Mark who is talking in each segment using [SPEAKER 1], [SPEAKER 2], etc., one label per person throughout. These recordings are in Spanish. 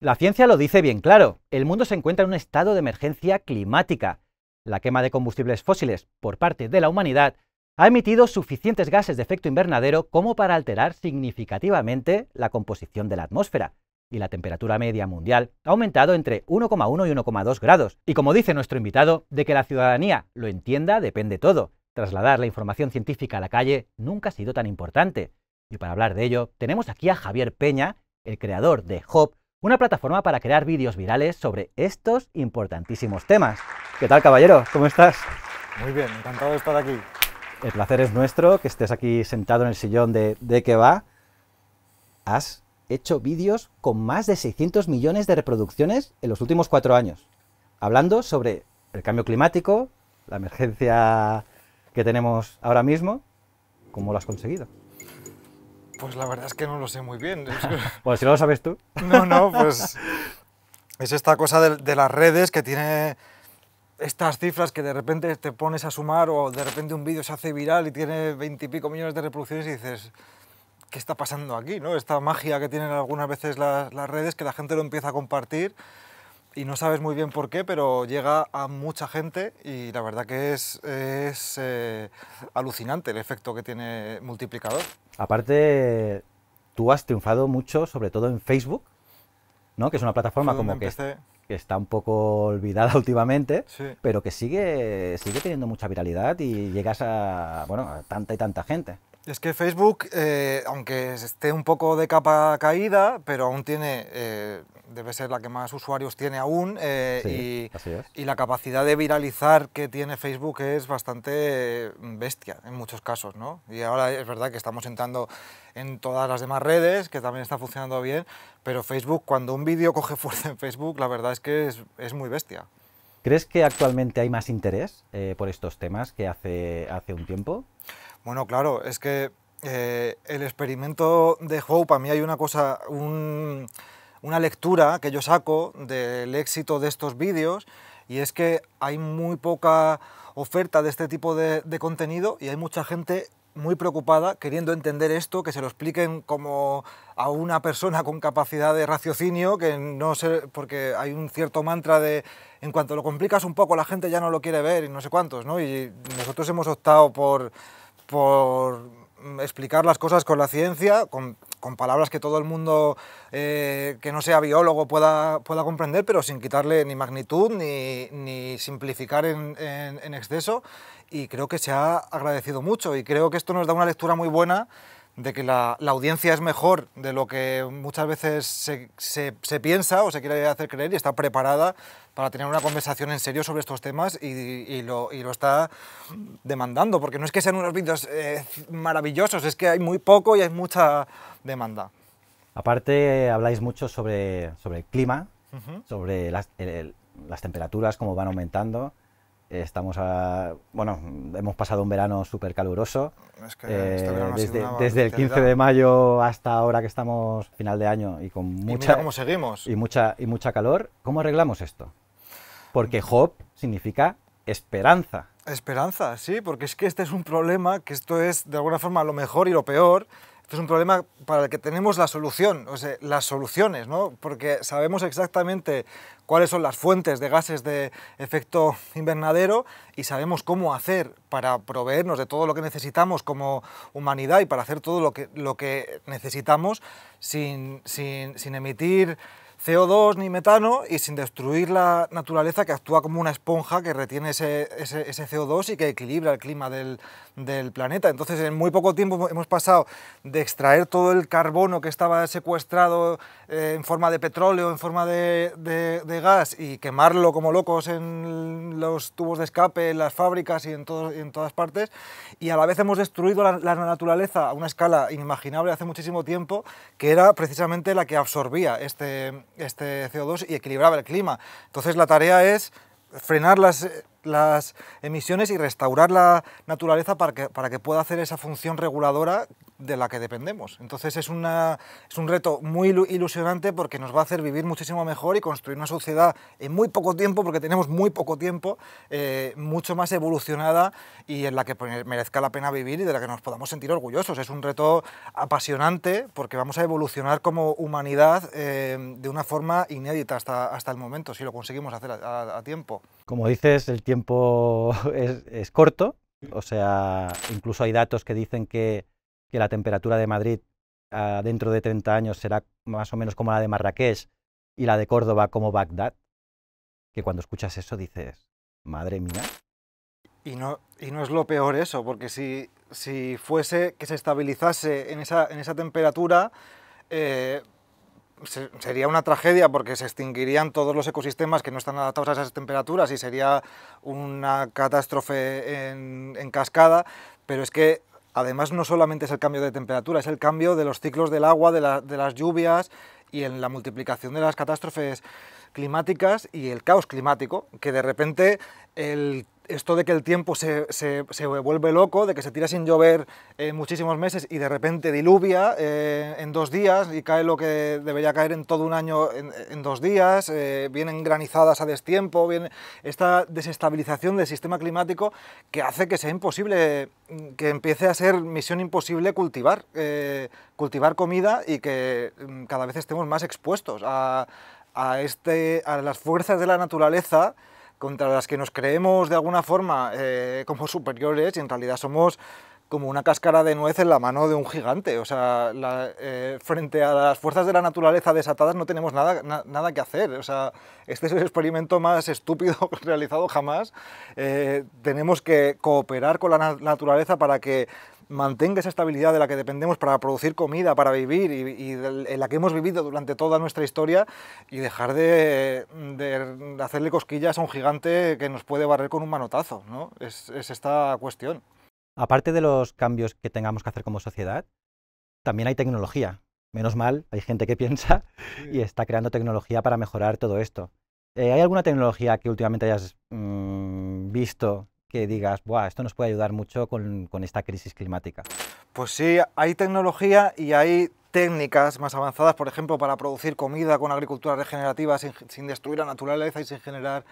[SPEAKER 1] La ciencia lo dice bien claro, el mundo se encuentra en un estado de emergencia climática. La quema de combustibles fósiles por parte de la humanidad ha emitido suficientes gases de efecto invernadero como para alterar significativamente la composición de la atmósfera, y la temperatura media mundial ha aumentado entre 1,1 y 1,2 grados. Y como dice nuestro invitado, de que la ciudadanía lo entienda depende todo. Trasladar la información científica a la calle nunca ha sido tan importante. Y para hablar de ello, tenemos aquí a Javier Peña, el creador de HOP, una plataforma para crear vídeos virales sobre estos importantísimos temas. ¿Qué tal, caballero? ¿Cómo estás?
[SPEAKER 2] Muy bien, encantado de estar aquí.
[SPEAKER 1] El placer es nuestro que estés aquí sentado en el sillón de, de que va. Has hecho vídeos con más de 600 millones de reproducciones en los últimos cuatro años, hablando sobre el cambio climático, la emergencia que tenemos ahora mismo. ¿Cómo lo has conseguido?
[SPEAKER 2] Pues la verdad es que no lo sé muy bien.
[SPEAKER 1] bueno, si no lo sabes tú.
[SPEAKER 2] No, no, pues es esta cosa de, las redes que tiene estas cifras que de repente te pones a sumar o de repente un vídeo se hace viral y tiene veintipico millones de reproducciones y dices, ¿qué está pasando aquí? ¿no? Esta magia que tienen algunas veces las, redes que la gente lo empieza a compartir y no sabes muy bien por qué, pero llega a mucha gente y la verdad que es, eh, alucinante el efecto que tiene multiplicador.
[SPEAKER 1] Aparte, tú has triunfado mucho, sobre todo en Facebook, ¿no? Que es una plataforma como que, está un poco olvidada últimamente, pero que sigue, sigue teniendo mucha viralidad y llegas a, bueno, a tanta y tanta gente.
[SPEAKER 2] Es que Facebook, eh, aunque esté un poco de capa caída, pero aún tiene, eh, debe ser la que más usuarios tiene aún, eh, y, la capacidad de viralizar que tiene Facebook es bastante mm, bestia en muchos casos, ¿no? Y ahora es verdad que estamos entrando en todas las demás redes, que también está funcionando bien, pero Facebook, cuando un vídeo coge fuerza en Facebook, la verdad es que es, muy bestia.
[SPEAKER 1] ¿Crees que actualmente hay más interés
[SPEAKER 2] por estos temas que hace, hace un tiempo? Bueno, claro, es que eh, el experimento de Hope, a mí hay una cosa, una lectura que yo saco del éxito de estos vídeos y es que hay muy poca oferta de este tipo de, de contenido y hay mucha gente muy preocupada queriendo entender esto, que se lo expliquen como a una persona con capacidad de raciocinio, que no sé, porque hay un cierto mantra de en cuanto lo complicas un poco la gente ya no lo quiere ver y no sé cuántos, ¿no? Y nosotros hemos optado por por mm, explicar las cosas con la ciencia, con, palabras que todo el mundo eh, que no sea biólogo pueda, pueda comprender, pero sin quitarle ni magnitud ni, simplificar en exceso. Y creo que se ha agradecido mucho y creo que esto nos da una lectura muy buena de que la, audiencia es mejor de lo que muchas veces se, piensa o se quiere hacer creer y está preparada para tener una conversación en serio sobre estos temas y, lo, está demandando, porque no es que sean unos vídeos eh, maravillosos, es que hay muy poco y hay mucha demanda.
[SPEAKER 1] Aparte, habláis mucho sobre, el clima, sobre las, las temperaturas, cómo van aumentando. Estamos a, bueno, hemos pasado un verano súper caluroso. Este eh, desde, el 15 de mayo hasta ahora que estamos final de año y con mucha cómo
[SPEAKER 2] seguimos. y
[SPEAKER 1] mucha y mucha calor. ¿Cómo arreglamos esto? Porque Job significa esperanza.
[SPEAKER 2] Esperanza, sí, porque es que este es un problema, que esto es de alguna forma lo mejor y lo peor es un problema para el que tenemos la solución, o las soluciones, ¿no? porque sabemos exactamente cuáles son las fuentes de gases de efecto invernadero y sabemos cómo hacer para proveernos de todo lo que necesitamos como humanidad y para hacer todo lo que, lo que necesitamos sin, sin, sin emitir CO2 ni metano y sin destruir la naturaleza que actúa como una esponja que retiene ese, CO2 y que equilibra el clima del, planeta. Entonces en muy poco tiempo hemos pasado de extraer todo el carbono que estaba secuestrado eh, en forma de petróleo, en forma de, gas y quemarlo como locos en los tubos de escape, en las fábricas y en, en todas partes y a la vez hemos destruido la, la naturaleza a una escala inimaginable hace muchísimo tiempo que era precisamente la que absorbía este, este CO2 y equilibraba el clima. Entonces la tarea es frenar las las emisiones y restaurar la naturaleza para que, para que pueda hacer esa función reguladora de la que dependemos. Entonces es, una, es un reto muy ilusionante porque nos va a hacer vivir muchísimo mejor y construir una sociedad en muy poco tiempo, porque tenemos muy poco tiempo, eh, mucho más evolucionada y en la que pues, merezca la pena vivir y de la que nos podamos sentir orgullosos. Es un reto apasionante porque vamos a evolucionar como humanidad eh, de una forma inédita hasta, hasta el momento, si lo conseguimos hacer a, a tiempo.
[SPEAKER 1] Como dices, el tiempo tiempo es, corto, o sea, incluso hay datos que dicen que, la temperatura de Madrid ah, dentro de 30 años será más o menos como la de Marrakech y la de Córdoba como Bagdad, que cuando escuchas eso dices, madre mía.
[SPEAKER 2] Y no, y no es lo peor eso, porque si, si fuese que se estabilizase en esa, en esa temperatura, eh, sería una tragedia porque se extinguirían todos los ecosistemas que no están adaptados a esas temperaturas y sería una catástrofe en, cascada, pero es que además no solamente es el cambio de temperatura, es el cambio de los ciclos del agua, de, de las lluvias y en la multiplicación de las catástrofes climáticas y el caos climático, que de repente el esto de que el tiempo se, vuelve loco, de que se tira sin llover eh, muchísimos meses y de repente diluvia eh, en dos días y cae lo que debería caer en todo un año en, dos días, eh, vienen granizadas a destiempo, viene esta desestabilización del sistema climático que hace que sea imposible, que empiece a ser misión imposible cultivar, cultivar comida y que mm, cada vez estemos más expuestos a a, este, a las fuerzas de la naturaleza contra las que nos creemos de alguna forma eh, como superiores y en realidad somos como una cáscara de nuez en la mano de un gigante. O sea, eh, frente a las fuerzas de la naturaleza desatadas no tenemos nada, nada que hacer. O sea, este es el experimento más estúpido realizado jamás. Eh, tenemos que cooperar con la naturaleza para que mantenga esa estabilidad de la que dependemos para producir comida, para vivir y, en la que hemos vivido durante toda nuestra historia y dejar de, hacerle cosquillas a un gigante que nos puede barrer con un manotazo. ¿no? Es, esta cuestión.
[SPEAKER 1] Aparte de los cambios que tengamos que hacer como sociedad, también hay tecnología. Menos mal, hay gente que piensa y está creando tecnología para mejorar todo esto. Eh, ¿Hay alguna tecnología que últimamente hayas mm, visto que digas, Buah, esto nos puede ayudar mucho con, esta crisis climática?
[SPEAKER 2] Pues sí, hay tecnología y hay técnicas más avanzadas, por ejemplo, para producir comida con agricultura regenerativa sin, sin, destruir la naturaleza y sin generar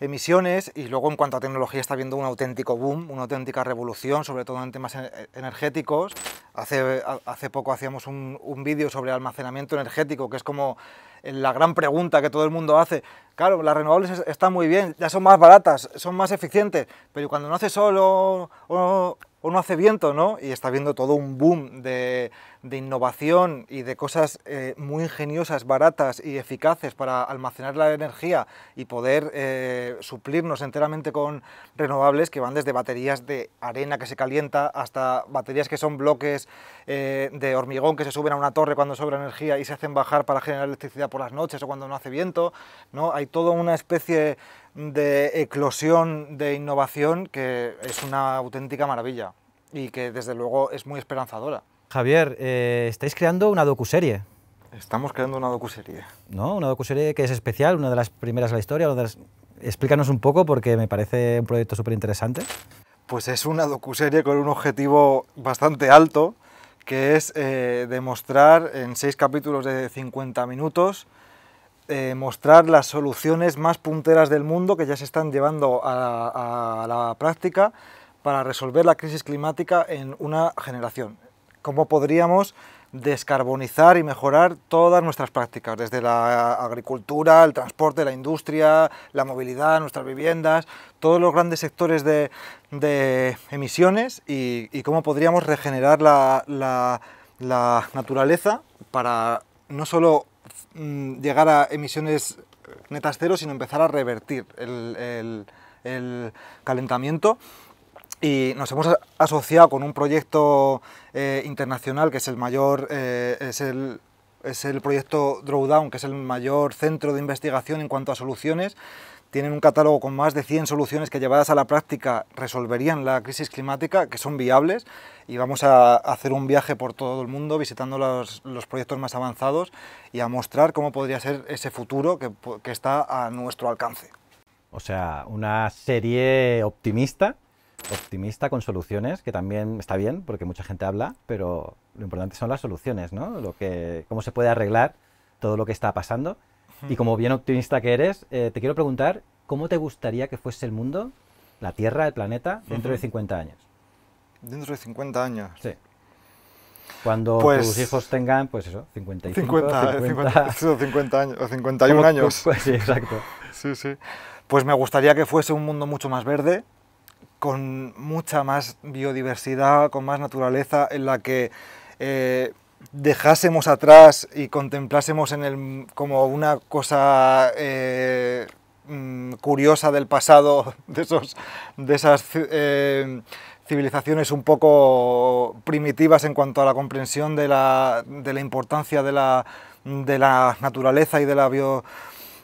[SPEAKER 2] emisiones y luego en cuanto a tecnología está viendo un auténtico boom, una auténtica revolución, sobre todo en temas e-, e-, energéticos. Hace, hace poco hacíamos un, vídeo sobre almacenamiento energético, que es como la gran pregunta que todo el mundo hace. Claro, las renovables están muy bien, ya son más baratas, son más eficientes, pero cuando no hace sol o, o no hace viento, ¿no? Y está viendo todo un boom de, de innovación y de cosas eh, muy ingeniosas, baratas y eficaces para almacenar la energía y poder eh, suplirnos enteramente con renovables que van desde baterías de arena que se calienta hasta baterías que son bloques eh, de hormigón que se suben a una torre cuando sobra energía y se hacen bajar para generar electricidad por las noches o cuando no hace viento. ¿no? Hay toda una especie de eclosión de innovación que es una auténtica maravilla y que desde luego es muy esperanzadora.
[SPEAKER 1] Javier, eh, estáis creando una docuserie. Estamos creando una docuserie. ¿No? Una docuserie que es especial, una de las primeras de la historia. Explícanos un poco porque me parece un proyecto súper interesante.
[SPEAKER 2] Pues es una docuserie con un objetivo bastante alto, que es eh, demostrar en seis capítulos de 50 minutos, eh, mostrar las soluciones más punteras del mundo que ya se están llevando a la práctica para resolver la crisis climática en una generación cómo podríamos descarbonizar y mejorar todas nuestras prácticas, desde la agricultura, el transporte, la industria, la movilidad, nuestras viviendas, todos los grandes sectores de, emisiones y, cómo podríamos regenerar la, naturaleza para no solo mm, llegar a emisiones netas cero, sino empezar a revertir el calentamiento y nos hemos asociado con un proyecto eh, internacional que es el mayor, eh, es, el, es el proyecto Drawdown, que es el mayor centro de investigación en cuanto a soluciones. Tienen un catálogo con más de 100 soluciones que llevadas a la práctica resolverían la crisis climática, que son viables, y vamos a hacer un viaje por todo el mundo visitando los, los proyectos más avanzados y a mostrar cómo podría ser ese futuro que, que está a nuestro alcance.
[SPEAKER 1] O sea, una serie optimista, optimista con soluciones, que también está bien, porque mucha gente habla, pero lo importante son las soluciones, ¿no? Lo que, cómo se puede arreglar todo lo que está pasando. Y como bien optimista que eres, eh, te quiero preguntar, ¿cómo te gustaría que fuese el mundo, la Tierra, el planeta, dentro de 50 años?
[SPEAKER 2] Dentro de 50 años.
[SPEAKER 1] Sí. Cuando pues tus hijos tengan, pues eso, 55, 50, 50, 50,
[SPEAKER 2] 50 años, 51 años. Pues, sí, exacto. sí, sí. Pues me gustaría que fuese un mundo mucho más verde, con mucha más biodiversidad, con más naturaleza, en la que eh, dejásemos atrás y contemplásemos en el, como una cosa eh, mm, curiosa del pasado, de, esos, de esas eh, civilizaciones un poco primitivas en cuanto a la comprensión de la, importancia de la, naturaleza y de la, bio,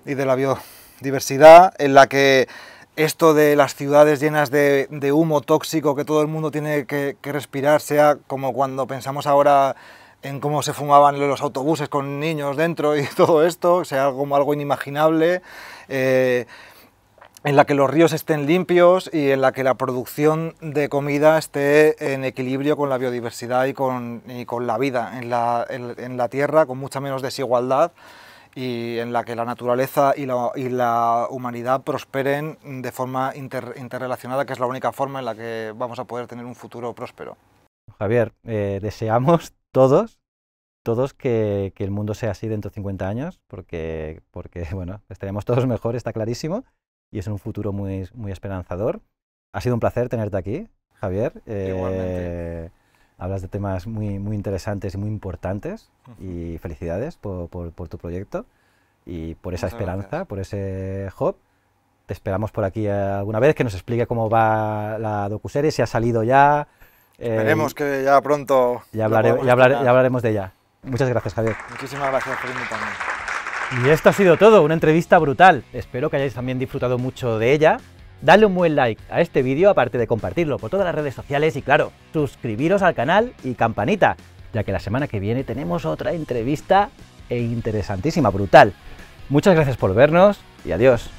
[SPEAKER 2] y de la biodiversidad, en la que esto de las ciudades llenas de, humo tóxico que todo el mundo tiene que, respirar sea como cuando pensamos ahora en cómo se fumaban los autobuses con niños dentro y todo esto, sea como algo inimaginable. Eh, en la que los ríos estén limpios y en la que la producción de comida esté en equilibrio con la biodiversidad y con, la vida en la tierra, con mucha menos desigualdad y en la que la naturaleza y la, humanidad prosperen de forma interrelacionada, que es la única forma en la que vamos a poder tener un futuro próspero.
[SPEAKER 1] Javier, eh, deseamos todos, todos que, que, el mundo sea así dentro de 50 años, porque, porque bueno, estaremos todos mejor, está clarísimo, y es un futuro muy, muy esperanzador. Ha sido un placer tenerte aquí, Javier. Igualmente. Eh, hablas de temas muy, muy interesantes y muy importantes y felicidades por, tu proyecto y por esa esperanza, por ese job Te esperamos por aquí eh, alguna vez que nos explique cómo va la docuserie, si ha salido ya. Eh, Esperemos
[SPEAKER 2] que ya pronto. Ya, hablaremos
[SPEAKER 1] de ella. Muchas gracias, Javier.
[SPEAKER 2] Muchísimas gracias por invitarme.
[SPEAKER 1] Y esto ha sido todo, una entrevista brutal. Espero que hayáis también disfrutado mucho de ella Dale un buen like a este vídeo, aparte de compartirlo por todas las redes sociales y claro, suscribiros al canal y campanita, ya que la semana que viene tenemos otra entrevista e interesantísima, brutal. Muchas gracias por vernos y adiós.